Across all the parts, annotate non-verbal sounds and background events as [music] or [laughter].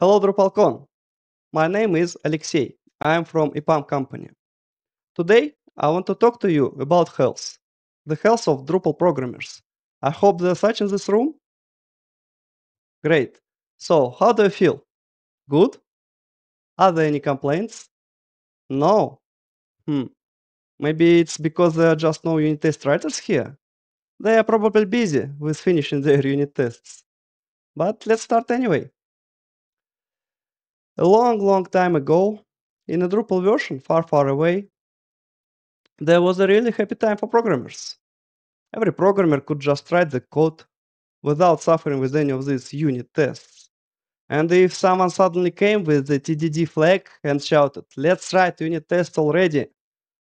Hello, Drupalcon. My name is Alexey. I am from EPAM company. Today, I want to talk to you about health, the health of Drupal programmers. I hope there are such in this room. Great. So, how do you feel? Good? Are there any complaints? No. Hmm. Maybe it's because there are just no unit test writers here? They are probably busy with finishing their unit tests. But let's start anyway. A long, long time ago, in a Drupal version far, far away, there was a really happy time for programmers. Every programmer could just write the code without suffering with any of these unit tests. And if someone suddenly came with the TDD flag and shouted, let's write unit tests already,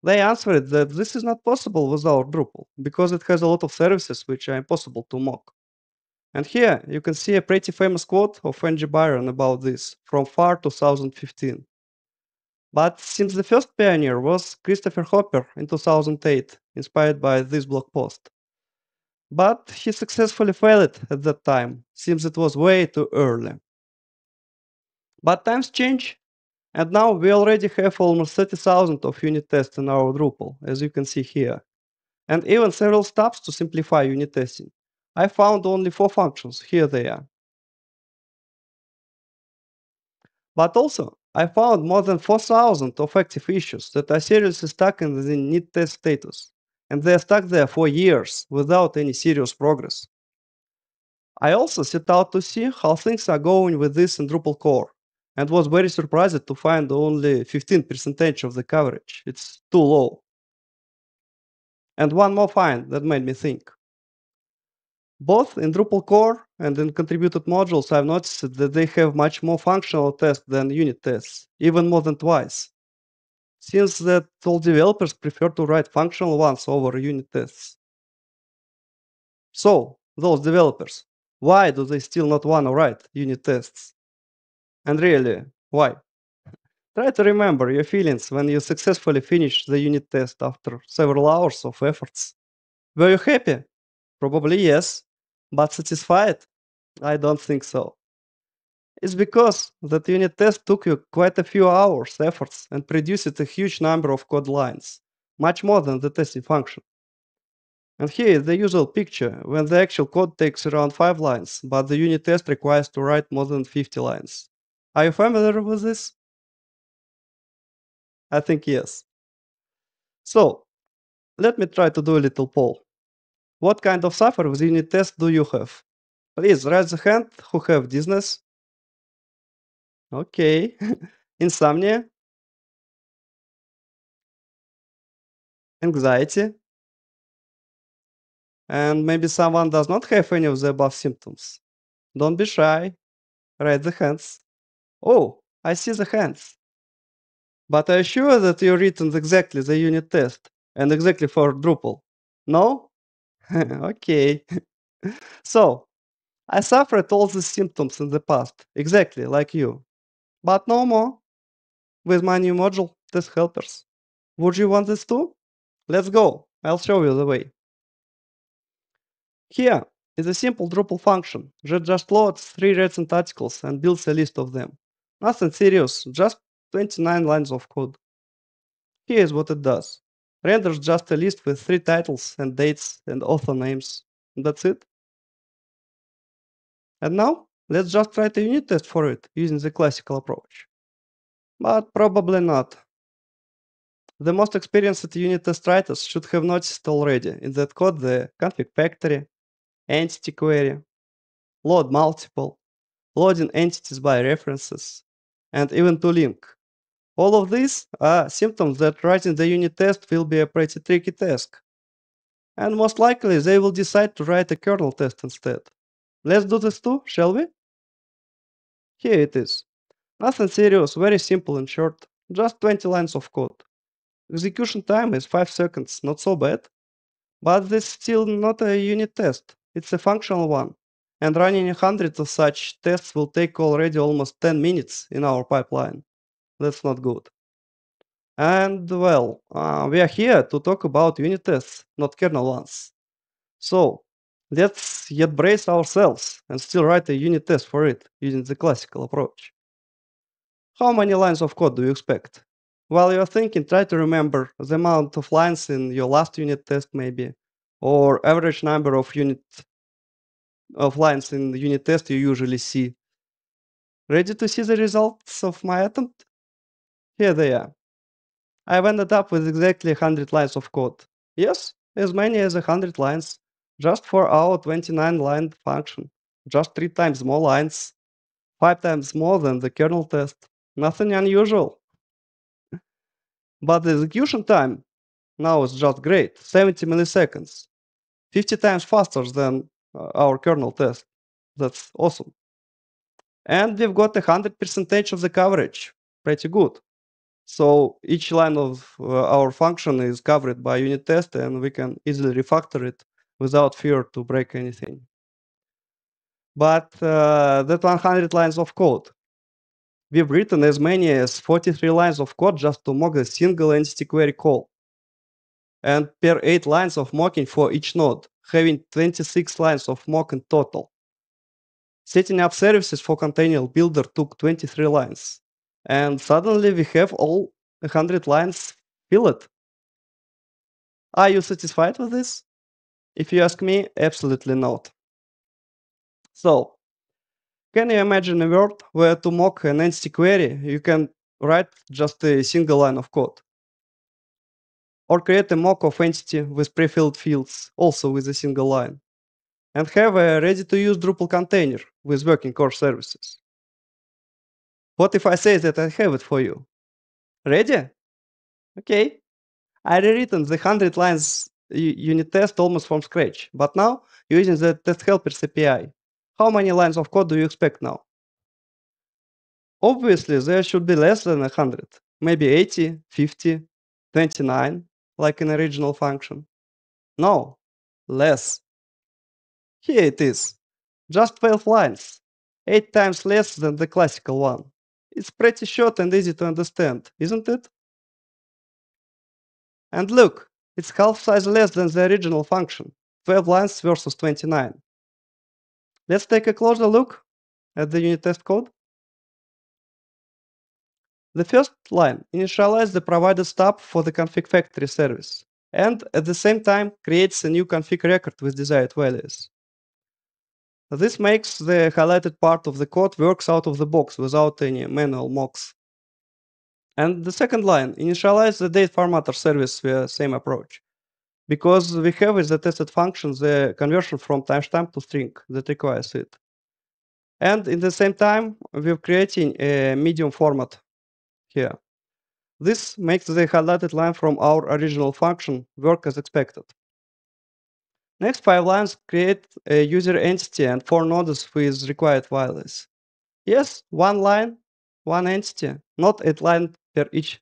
they answered that this is not possible with our Drupal, because it has a lot of services which are impossible to mock. And here you can see a pretty famous quote of Angie Byron about this from far 2015. But since the first pioneer was Christopher Hopper in 2008, inspired by this blog post. But he successfully failed at that time, since it was way too early. But times change, and now we already have almost 30,000 of unit tests in our Drupal, as you can see here, and even several steps to simplify unit testing. I found only four functions. Here they are. But also, I found more than 4,000 of active issues that are seriously stuck in the need test status, and they are stuck there for years without any serious progress. I also set out to see how things are going with this in Drupal core, and was very surprised to find only 15 percentage of the coverage. It's too low. And one more find that made me think both in Drupal core and in contributed modules, I've noticed that they have much more functional tests than unit tests, even more than twice. Since that all developers prefer to write functional ones over unit tests. So, those developers, why do they still not want to write unit tests? And really, why? Try to remember your feelings when you successfully finish the unit test after several hours of efforts. Were you happy? Probably yes. But satisfied? I don't think so. It's because that unit test took you quite a few hours efforts and produced a huge number of code lines, much more than the testing function. And here is the usual picture when the actual code takes around 5 lines, but the unit test requires to write more than 50 lines. Are you familiar with this? I think yes. So, let me try to do a little poll. What kind of software with unit test do you have? Please raise the hand who have dizziness. Okay. [laughs] Insomnia. Anxiety. And maybe someone does not have any of the above symptoms. Don't be shy. Raise the hands. Oh, I see the hands. But are you sure that you written exactly the unit test and exactly for Drupal? No? okay. [laughs] So, I suffered all these symptoms in the past, exactly like you. But no more. With my new module, this helpers. Would you want this too? Let's go. I'll show you the way. Here is a simple Drupal function that just loads three recent articles and builds a list of them. Nothing serious, just 29 lines of code. Here is what it does. Renders just a list with three titles and dates and author names. That's it. And now, let's just write a unit test for it using the classical approach. But probably not. The most experienced unit test writers should have noticed already in that code the config factory, entity query, load multiple, loading entities by references, and even to link, all of these are uh, symptoms that writing the unit test will be a pretty tricky task. And most likely they will decide to write a kernel test instead. Let's do this too, shall we? Here it is. Nothing serious, very simple and short, just 20 lines of code. Execution time is 5 seconds, not so bad. But this is still not a unit test, it's a functional one. And running hundreds of such tests will take already almost 10 minutes in our pipeline. That's not good. And well, uh, we are here to talk about unit tests, not kernel ones. So let's yet brace ourselves and still write a unit test for it using the classical approach. How many lines of code do you expect? While you're thinking, try to remember the amount of lines in your last unit test maybe, or average number of unit of lines in the unit test you usually see. Ready to see the results of my attempt? Here they are. I've ended up with exactly 100 lines of code. Yes, as many as 100 lines, just for our 29 line function, just three times more lines, five times more than the kernel test. Nothing unusual. But the execution time now is just great 70 milliseconds, 50 times faster than uh, our kernel test. That's awesome. And we've got 100% of the coverage. Pretty good. So each line of uh, our function is covered by unit test and we can easily refactor it without fear to break anything. But uh, that 100 lines of code, we've written as many as 43 lines of code just to mock the single entity query call. And per 8 lines of mocking for each node, having 26 lines of mock in total. Setting up services for container builder took 23 lines and suddenly we have all 100 lines filled. Are you satisfied with this? If you ask me, absolutely not. So, can you imagine a world where to mock an entity query you can write just a single line of code? Or create a mock of entity with pre-filled fields, also with a single line. And have a ready-to-use Drupal container with working core services. What if I say that I have it for you? Ready? Okay. I rewritten the 100 lines unit test almost from scratch, but now using the test helpers API. How many lines of code do you expect now? Obviously, there should be less than 100, maybe 80, 50, 29, like in original function. No, less. Here it is, just 12 lines, 8 times less than the classical one. It's pretty short and easy to understand, isn't it? And look, it's half size less than the original function, 12 lines versus 29. Let's take a closer look at the unit test code. The first line initializes the provided stub for the config factory service and at the same time creates a new config record with desired values. This makes the highlighted part of the code works out of the box without any manual mocks. And the second line, initialize the date formatter service via same approach. Because we have as the tested function the conversion from timestamp to string that requires it. And in the same time, we're creating a medium format here. This makes the highlighted line from our original function work as expected. Next, five lines create a user entity and four nodes with required values. Yes, one line, one entity, not eight line per each,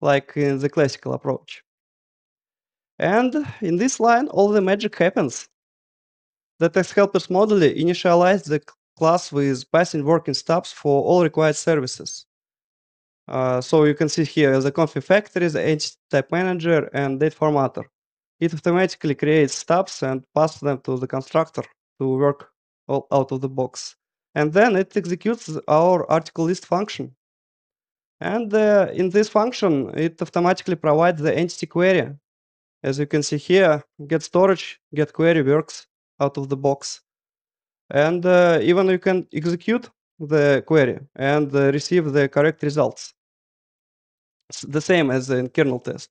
like in the classical approach. And in this line, all the magic happens. The text helpers model initialize the class with passing working stops for all required services. Uh, so you can see here the config factory, the entity type manager, and date formatter it automatically creates tabs and passes them to the constructor to work all out of the box. And then it executes our article list function. And uh, in this function, it automatically provides the entity query. As you can see here, get storage, get query works out of the box. And uh, even you can execute the query and uh, receive the correct results. It's the same as in kernel test.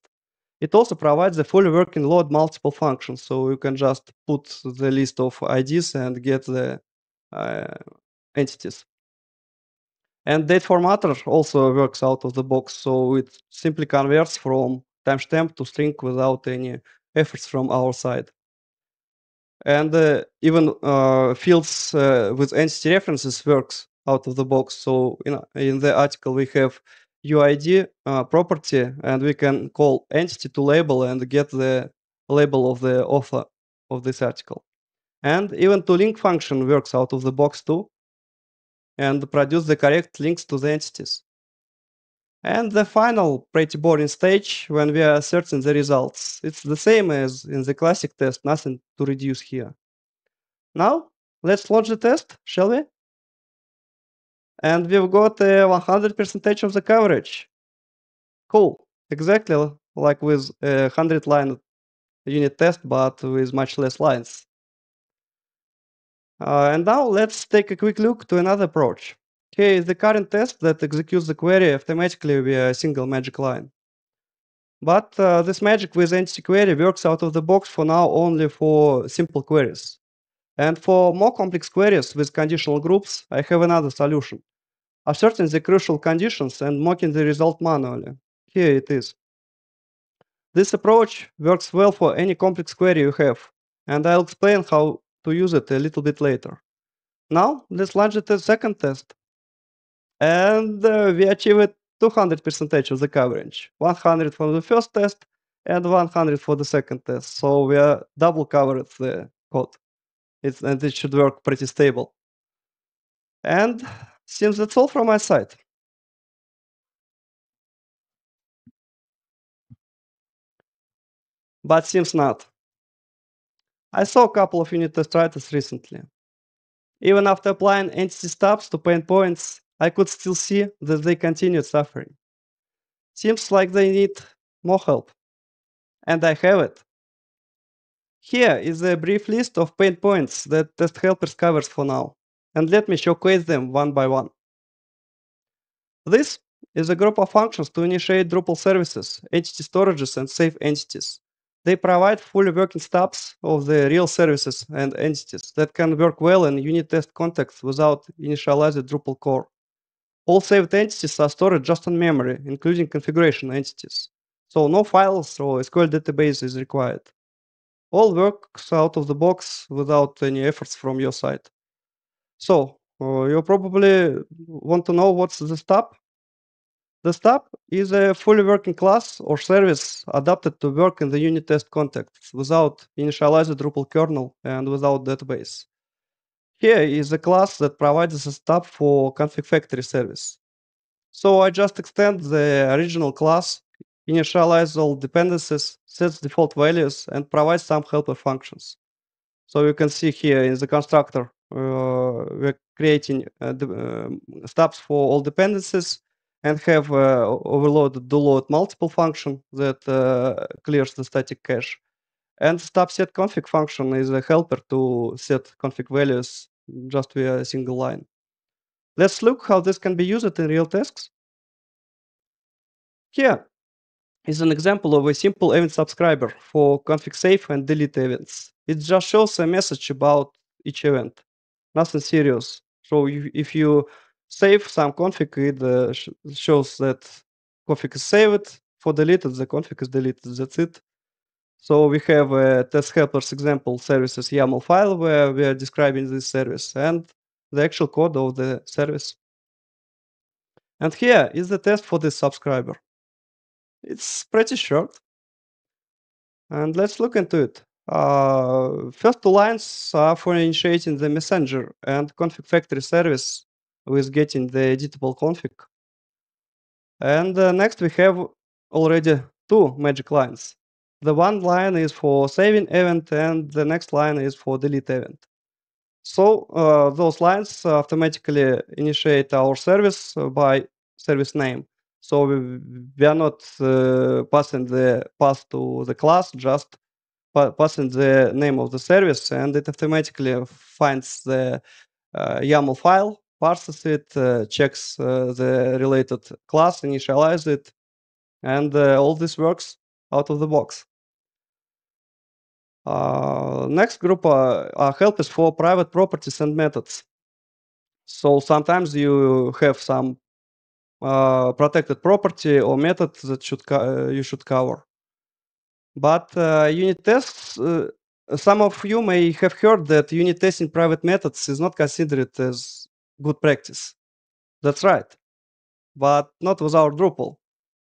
It also provides the fully working load multiple functions. So you can just put the list of IDs and get the uh, entities. And date formatter also works out of the box. So it simply converts from timestamp to string without any efforts from our side. And uh, even uh, fields uh, with entity references works out of the box. So in, in the article we have UID uh, property and we can call entity to label and get the label of the author of this article. And even to link function works out of the box too and produce the correct links to the entities. And the final pretty boring stage when we are asserting the results. It's the same as in the classic test, nothing to reduce here. Now, let's launch the test, shall we? and we've got 100% of the coverage. Cool, exactly like with 100 line unit test, but with much less lines. Uh, and now let's take a quick look to another approach. Here is the current test that executes the query automatically via a single magic line. But uh, this magic with entity query works out of the box for now only for simple queries. And for more complex queries with conditional groups, I have another solution asserting the crucial conditions and mocking the result manually. Here it is. This approach works well for any complex query you have, and I'll explain how to use it a little bit later. Now, let's launch the second test. And uh, we achieved 200% of the coverage, 100 for the first test and 100 for the second test. So we are double covered the code. It's, and it should work pretty stable. And Seems that's all from my side. But seems not. I saw a couple of unit test writers recently. Even after applying entity stops to pain points, I could still see that they continued suffering. Seems like they need more help. And I have it. Here is a brief list of pain points that test helpers covers for now and let me showcase them one by one. This is a group of functions to initiate Drupal services, entity storages, and save entities. They provide fully working stubs of the real services and entities that can work well in unit test context without initializing Drupal core. All saved entities are stored just on memory, including configuration entities. So no files or SQL database is required. All works out of the box without any efforts from your side. So uh, you probably want to know what's the stub. The stub is a fully working class or service adapted to work in the unit test context without initialized Drupal kernel and without database. Here is a class that provides a stub for config factory service. So I just extend the original class, initialize all dependencies, sets default values, and provides some helper functions. So you can see here in the constructor we're э, creating the, э, э, stubs for all dependencies and have overloaded the load multiple function that clears the static cache. And stub set config function is a helper to set config values just via a single line. Let's look how this can be used in real tasks. Here is an example of a simple event subscriber for config save and delete events. It just shows a message about each event nothing serious. So if you save some config, it uh, shows that config is saved. For deleted, the config is deleted. That's it. So we have a uh, test helpers example services YAML file where we are describing this service and the actual code of the service. And here is the test for the subscriber. It's pretty short. And let's look into it. Uh, first two lines are for initiating the messenger and config factory service with getting the editable config. And uh, next we have already two magic lines. The one line is for saving event and the next line is for delete event. So uh, those lines automatically initiate our service by service name. So we, we are not uh, passing the path to the class, just passing the name of the service, and it automatically finds the uh, YAML file, parses it, uh, checks uh, the related class, initializes it, and all this works out of the box. Uh, next group uh, help is for private properties and methods. So sometimes you have some protected property or method that should you should cover. But uh, unit tests, uh, some of you may have heard that unit testing private methods is not considered as good practice. That's right, but not with our Drupal.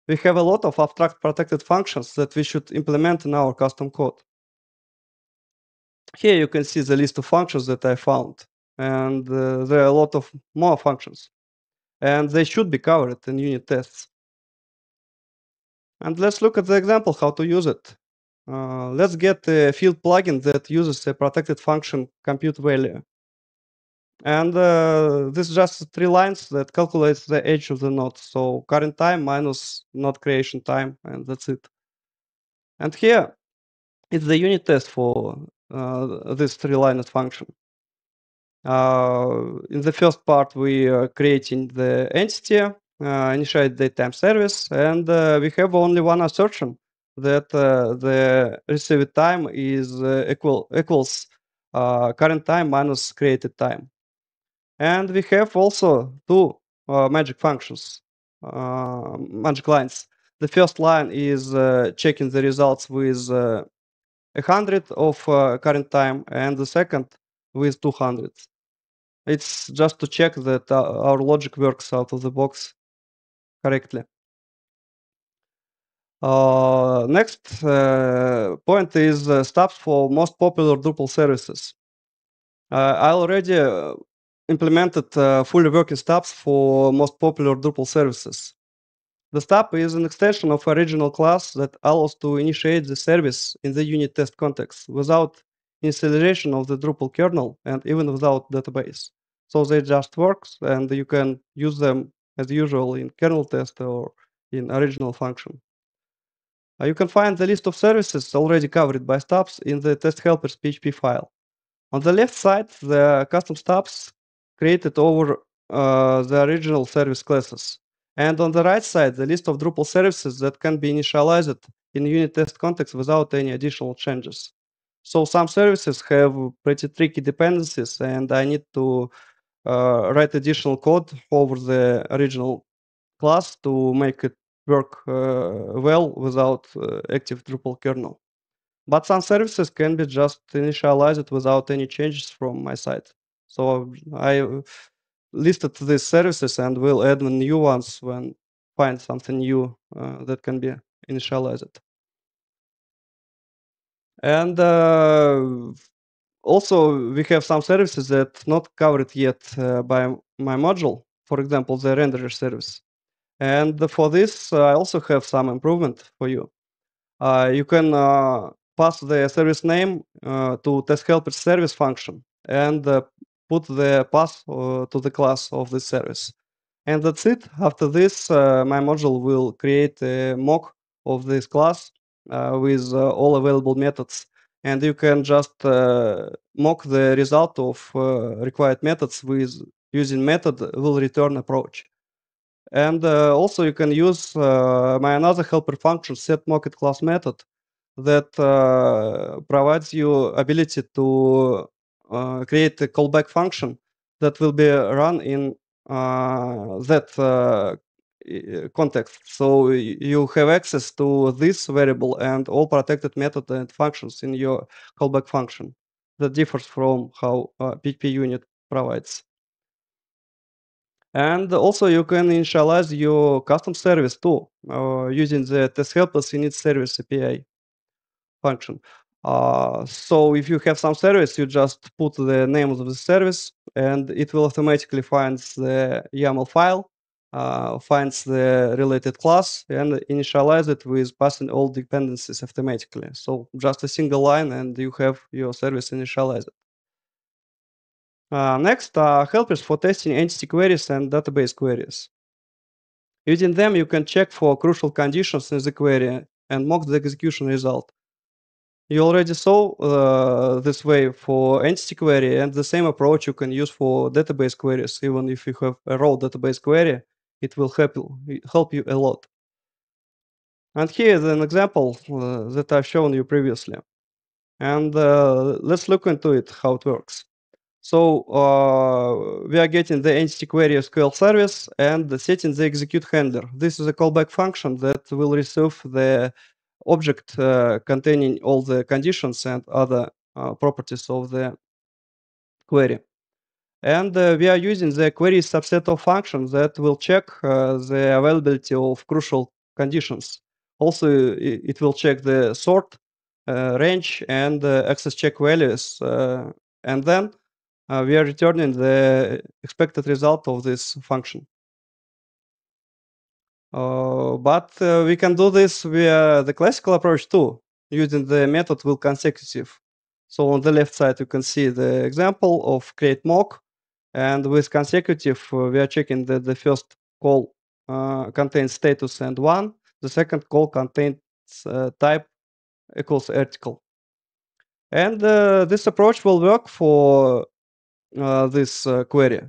We have a lot of abstract protected functions that we should implement in our custom code. Here you can see the list of functions that I found, and uh, there are a lot of more functions, and they should be covered in unit tests. And let's look at the example how to use it. Uh, let's get a field plugin that uses a protected function compute value. And uh, this is just three lines that calculates the age of the node. So current time minus node creation time, and that's it. And here is the unit test for uh, this 3 line function. Uh, in the first part, we are creating the entity uh, initiate the time service, and uh, we have only one assertion that uh, the received time is equal equals current time minus created time. And we have also two magic functions, um, magic lines. The first line is checking the results with 100 of uh, current time and the second with 200. It's just to check that our logic works out of the box correctly. Uh, next uh, point is uh, э, stubs for most popular Drupal services. Э, I already implemented fully working stubs for most popular Drupal services. The stub is an extension of original class that allows to initiate the service in the unit test context without initialization of the Drupal kernel and even without database. So they just works and you can use them as usual in kernel test or in original function. Uh, you can find the list of services already covered by stubs in the test helpers PHP file. On the left side, the custom stubs created over uh, the original service classes. And on the right side, the list of Drupal services that can be initialized in unit test context without any additional changes. So some services have pretty tricky dependencies and I need to Э, write additional code over the original class to make it work э, well without э, active Drupal kernel. But some services can be just initialized without any changes from my side. So I listed these services and we'll add new ones when find something new uh, that can be initialized. And uh, also, we have some services that not covered yet uh, by my module, for example, the renderer service. And for this, I also have some improvement for you. Uh, you can uh, pass the service name uh, to test helper service function and uh, put the path uh, to the class of this service. And that's it. After this, my module will create a mock of this class with all available methods and you can just uh, mock the result of uh, required methods with using method will return approach. And uh, also you can use my another helper function set market class method that provides you ability to create a callback function that will be run in that context. Э, so you have access to this variable and all protected method and functions in your callback function. That differs from how uh, PHP unit provides. And also you can initialize your custom service too uh, using the test helpers init service API function. Uh, so if you have some service, you just put the name of the service and it will automatically find the YAML file uh, finds the related class and initialize it with passing all dependencies automatically. So just a single line and you have your service initialized. Uh, next uh, helpers for testing entity queries and database queries. Using them, you can check for crucial conditions in the query and mock the execution result. You already saw uh, this way for entity query and the same approach you can use for database queries, even if you have a raw database query. It will help, help you a lot. And here is an example uh, that I've shown you previously. And uh, let's look into it, how it works. So uh, we are getting the entity query SQL service and setting the execute handler. This is a callback function that will receive the object uh, containing all the conditions and other uh, properties of the query. And uh, we are using the query subset of functions that will check uh, the availability of crucial conditions. Also, it, will check the sort, uh, range, and uh, access check values. Uh, and then uh, we are returning the expected result of this function. but we can do this via the classical approach too, using the method will consecutive. So on the left side, you can see the example of create mock and with consecutive, uh, we are checking that the first call uh, contains status and one, the second call contains uh, type equals article. And this approach will work for this query.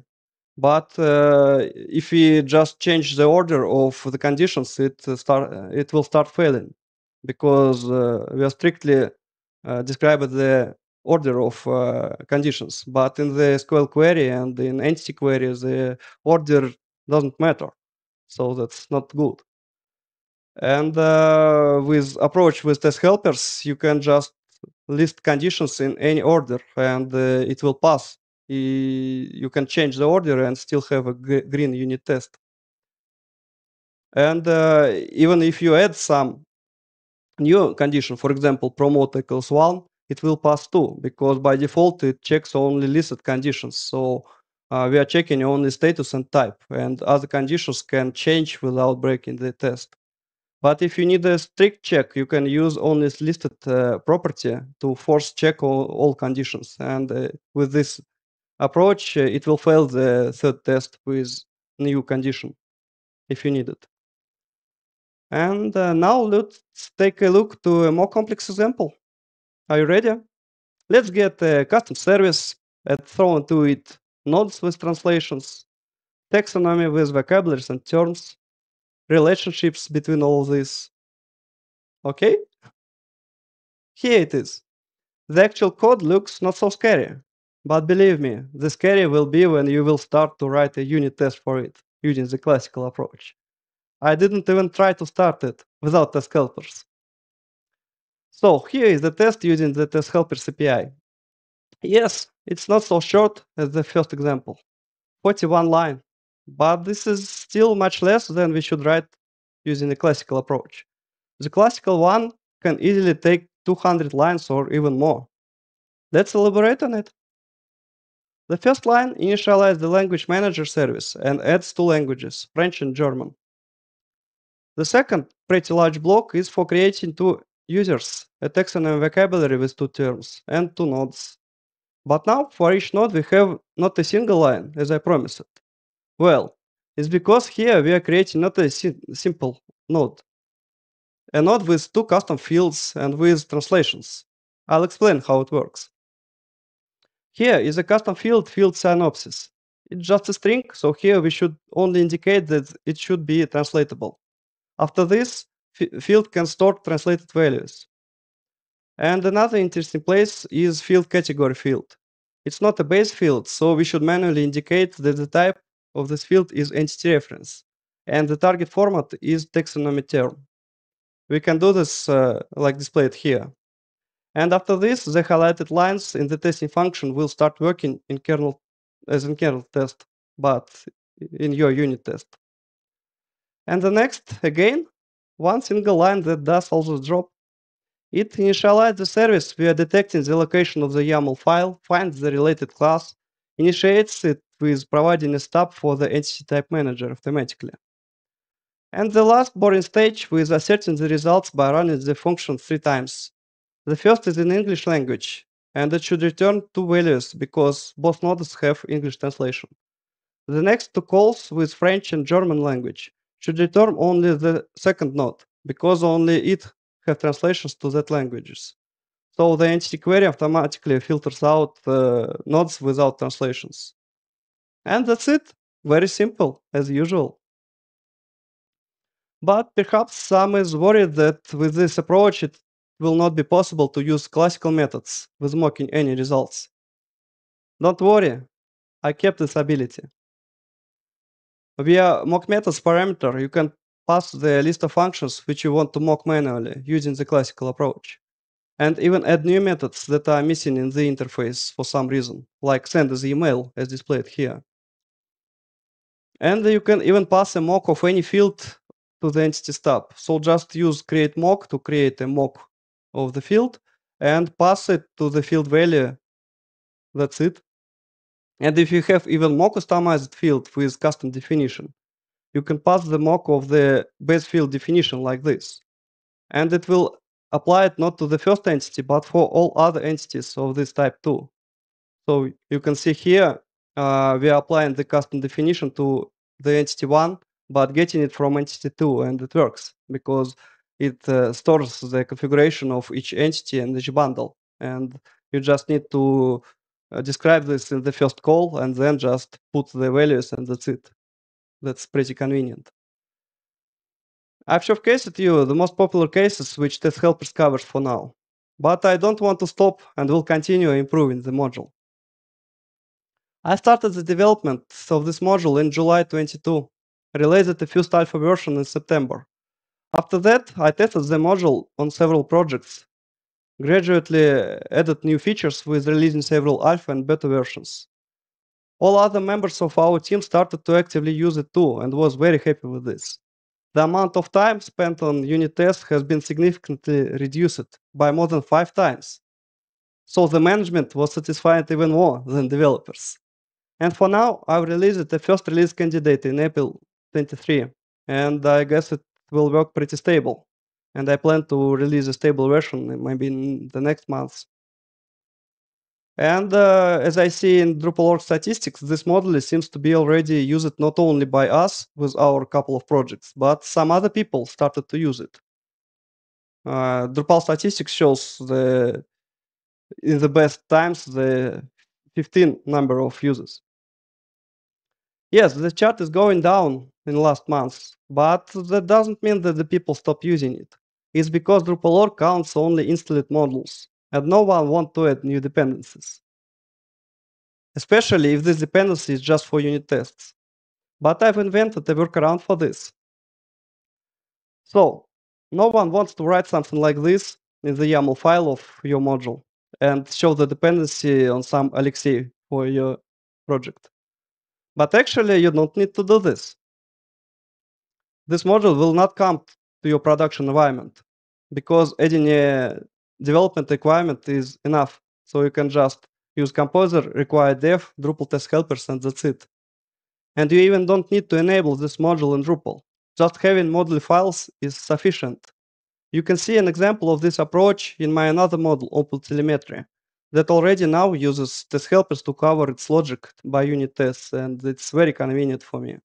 But if we just change the order of the conditions, it start it will start failing because we are strictly uh, described the order of uh, conditions. But in the SQL query and in entity query, the order doesn't matter. So that's not good. And uh, with approach with test helpers, you can just list conditions in any order and uh, it will pass. You can change the order and still have a green unit test. And uh, even if you add some new condition, for example, promote equals one, it will pass too, because by default it checks only listed conditions. So uh, we are checking only status and type, and other conditions can change without breaking the test. But if you need a strict check, you can use only listed uh, property to force check all, all conditions. And uh, with this approach, uh, it will fail the third test with new condition if you need it. And uh, now let's take a look to a more complex example. Are you ready? Let's get a custom service and throw into it nodes with translations, taxonomy with vocabularies and terms, relationships between all these. Okay? Here it is. The actual code looks not so scary, but believe me, the scary will be when you will start to write a unit test for it using the classical approach. I didn't even try to start it without test helpers. So here is the test using the test helpers API. Yes, it's not so short as the first example, 41 line, but this is still much less than we should write using a classical approach. The classical one can easily take 200 lines or even more. Let's elaborate on it. The first line initializes the language manager service and adds two languages, French and German. The second pretty large block is for creating two users a taxonomy vocabulary with two terms and two nodes. But now for each node we have not a single line, as I promised. Well, it's because here we are creating not a si simple node, a node with two custom fields and with translations. I'll explain how it works. Here is a custom field, field synopsis. It's just a string, so here we should only indicate that it should be translatable. After this, field can store translated values. And another interesting place is field category field. It's not a base field, so we should manually indicate that the type of this field is entity reference, and the target format is taxonomy term. We can do this uh, like displayed here. And after this, the highlighted lines in the testing function will start working in kernel as in kernel test, but in your unit test. And the next, again, one single line that does all the job. It initializes the service via detecting the location of the YAML file, finds the related class, initiates it with providing a stub for the entity type manager automatically. And the last boring stage with asserting the results by running the function three times. The first is in English language, and it should return two values because both nodes have English translation. The next two calls with French and German language should return only the second node because only it have translations to that languages. So the entity query automatically filters out uh, nodes without translations. And that's it. Very simple, as usual. But perhaps some is worried that with this approach it will not be possible to use classical methods with mocking any results. Don't worry, I kept this ability. Via mock methods parameter, you can pass the list of functions which you want to mock manually using the classical approach, and even add new methods that are missing in the interface for some reason, like send the email as displayed here. And you can even pass a mock of any field to the entity stub. So just use create mock to create a mock of the field and pass it to the field value. That's it. And if you have even more customized field with custom definition, you can pass the mock of the base field definition like this. And it will apply it not to the first entity, but for all other entities of this type too. So you can see here, uh, we are applying the custom definition to the entity one, but getting it from entity two, and it works because it uh, stores the configuration of each entity and each bundle. And you just need to uh, describe this in the first call and then just put the values and that's it. That's pretty convenient. I've showcased you the most popular cases which test helpers covers for now, but I don't want to stop and will continue improving the module. I started the development of this module in July 22, released the first alpha version in September. After that, I tested the module on several projects gradually added new features with releasing several alpha and beta versions. All other members of our team started to actively use it too and was very happy with this. The amount of time spent on unit tests has been significantly reduced by more than five times. So the management was satisfied even more than developers. And for now, I've released the first release candidate in April 23, and I guess it will work pretty stable and I plan to release a stable version maybe in the next months. And uh, as I see in Drupal.org statistics, this model seems to be already used not only by us with our couple of projects, but some other people started to use it. Uh, Drupal statistics shows the in the best times the 15 number of users. Yes, the chart is going down in last months, but that doesn't mean that the people stop using it. It's because Drupal.org counts only installed models, and no one wants to add new dependencies. Especially if this dependency is just for unit tests. But I've invented a workaround for this. So, no one wants to write something like this in the YAML file of your module and show the dependency on some Alexei for your project. But actually, you don't need to do this. This module will not come to your production environment because a development requirement is enough. So you can just use Composer, require dev, Drupal test helpers, and that's it. And you even don't need to enable this module in Drupal. Just having module files is sufficient. You can see an example of this approach in my another module, OpenTelemetry, that already now uses test helpers to cover its logic by unit tests, and it's very convenient for me.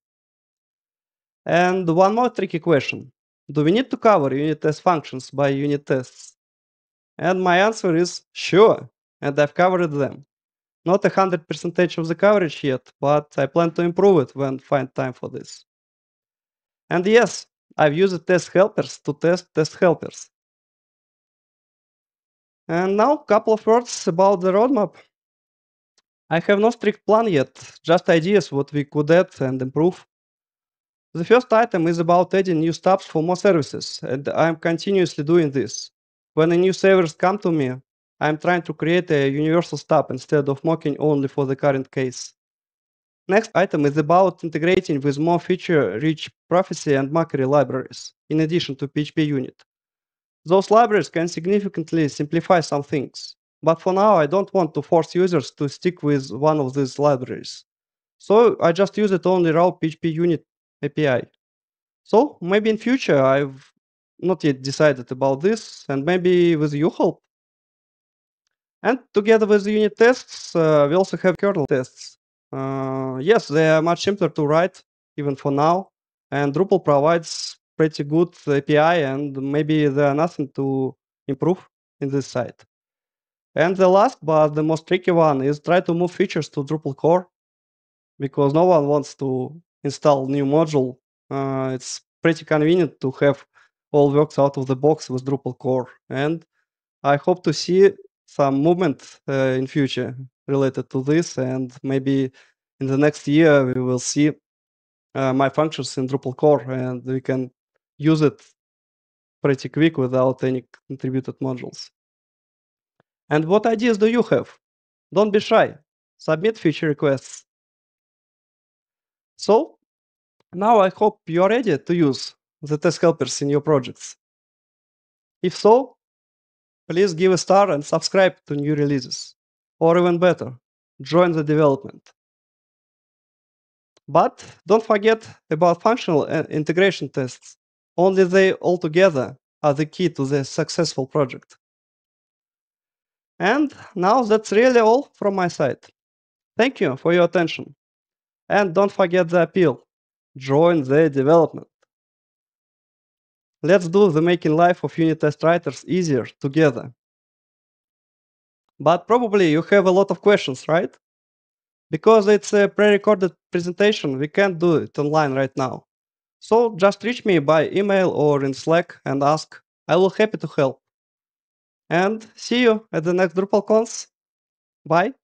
And one more tricky question. Do we need to cover unit test functions by unit tests? And my answer is sure, and I've covered them. Not a hundred percentage of the coverage yet, but I plan to improve it when find time for this. And yes, I've used test helpers to test test helpers. And now, couple of words about the roadmap. I have no strict plan yet, just ideas what we could add and improve. The first item is about adding new stops for more services, and I'm continuously doing this. When a new service come to me, I'm trying to create a universal stop instead of mocking only for the current case. Next item is about integrating with more feature-rich Prophecy and Mockery libraries, in addition to PHP unit. Those libraries can significantly simplify some things, but for now I don't want to force users to stick with one of these libraries. So I just use it only raw PHP unit API. So maybe in future I've not yet decided about this and maybe with your help. And together with the unit tests, uh, we also have kernel tests. Uh, yes, they are much simpler to write, even for now, and Drupal provides pretty good API, and maybe there are nothing to improve in this side. And the last, but the most tricky one, is try to move features to Drupal core, because no one wants to install new module. Uh, it's pretty convenient to have all works out of the box with Drupal core, and I hope to see some movement uh, in future related to this, and maybe in the next year we will see uh, my functions in Drupal core, and we can use it pretty quick without any contributed modules. And what ideas do you have? Don't be shy. Submit feature requests. So now I hope you are ready to use the test helpers in your projects. If so, please give a star and subscribe to new releases. Or even better, join the development. But don't forget about functional uh, integration tests. Only they all together are the key to the successful project. And now that's really all from my side. Thank you for your attention. And don't forget the appeal. Join the development. Let's do the making life of unit test writers easier together. But probably you have a lot of questions, right? Because it's a pre-recorded presentation, we can't do it online right now. So just reach me by email or in Slack and ask. I will happy to help. And see you at the next DrupalCons. Bye.